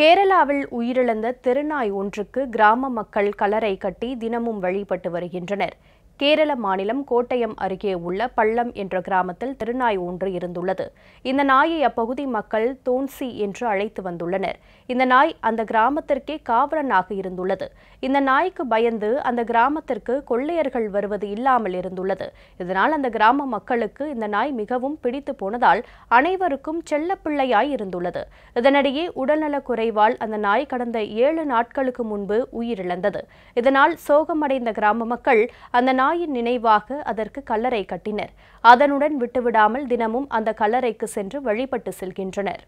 கேரளாவில் உயிரிழந்த திருநாய் ஒன்றுக்கு கிராம மக்கள் கலரை கட்டி தினமும் வழிபட்டு வருகின்றனர் கேரள மாநிலம் கோட்டயம் அருகே உள்ள பள்ளம் என்ற கிராமத்தில் திருநாய் ஒன்று இருந்துள்ளது இந்த நாயை அப்பகுதி மக்கள் தோன்சி என்று அழைத்து வந்துள்ளனர் இந்த நாய் அந்த கிராமத்திற்கே காவலனாக இருந்துள்ளது இந்த நாய்க்கு பயந்து அந்த கிராமத்திற்கு கொள்ளையர்கள் வருவது இல்லாமல் இருந்துள்ளது இதனால் அந்த கிராம மக்களுக்கு இந்த நாய் மிகவும் பிடித்து போனதால் அனைவருக்கும் செல்லப்பிள்ளையாய் இருந்துள்ளது இதனிடையே உடல்நலக் குறைவால் அந்த நாய் கடந்த ஏழு நாட்களுக்கு முன்பு உயிரிழந்தது இதனால் சோகமடைந்த கிராம மக்கள் அந்த நாய் தாயின் நினைவாக அதற்கு கல்லறை கட்டினர் அதனுடன் விட்டுவிடாமல் தினமும் அந்த கல்லறைக்கு சென்று வழிபட்டு செல்கின்றனர்